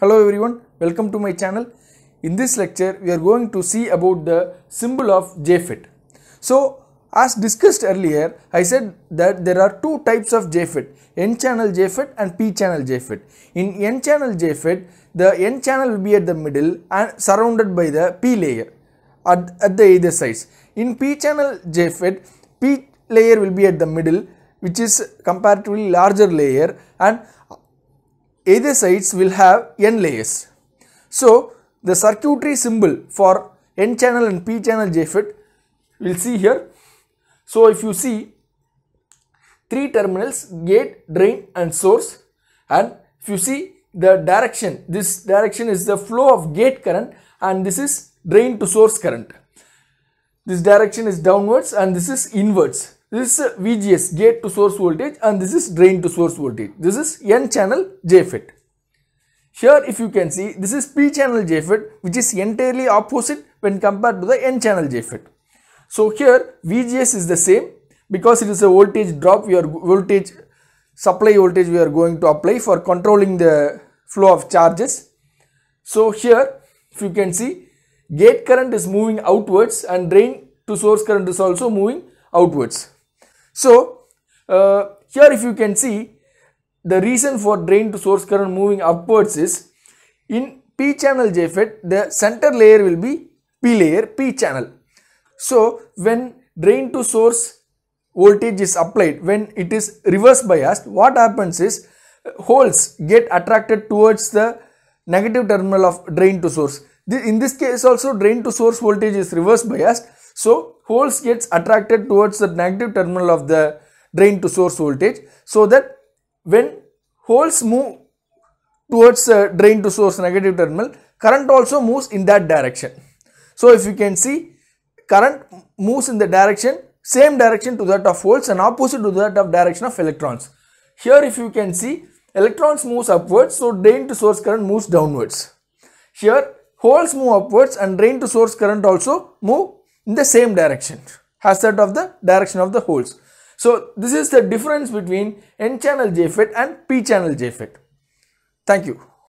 Hello everyone, welcome to my channel. In this lecture, we are going to see about the symbol of JFET. So, as discussed earlier, I said that there are two types of JFET, N-channel JFET and P-channel JFET. In N-channel JFET, the N channel will be at the middle and surrounded by the P layer at, at the either sides. In P-channel JFET, P layer will be at the middle which is comparatively larger layer and either sides will have n layers. So the circuitry symbol for n channel and p channel JFET we'll see here. So if you see three terminals gate, drain and source and if you see the direction this direction is the flow of gate current and this is drain to source current. This direction is downwards and this is inwards. This is VGS, gate to source voltage and this is drain to source voltage. This is N channel JFET. Here if you can see this is P channel JFET which is entirely opposite when compared to the N channel JFET. So here VGS is the same because it is a voltage drop we are voltage supply voltage we are going to apply for controlling the flow of charges. So here if you can see gate current is moving outwards and drain to source current is also moving outwards. So, uh, here if you can see the reason for drain to source current moving upwards is in P channel JFET the center layer will be P layer P channel. So, when drain to source voltage is applied when it is reverse biased what happens is uh, holes get attracted towards the negative terminal of drain to source. In this case also drain to source voltage is reverse biased so holes gets attracted towards the negative terminal of the drain to source voltage so that when holes move towards the drain to source negative terminal current also moves in that direction. So if you can see current moves in the direction same direction to that of holes and opposite to that of direction of electrons. Here if you can see electrons moves upwards so drain to source current moves downwards. Here holes move upwards and drain to source current also move in the same direction as that of the direction of the holes. So this is the difference between N channel JFET and P channel JFET. Thank you.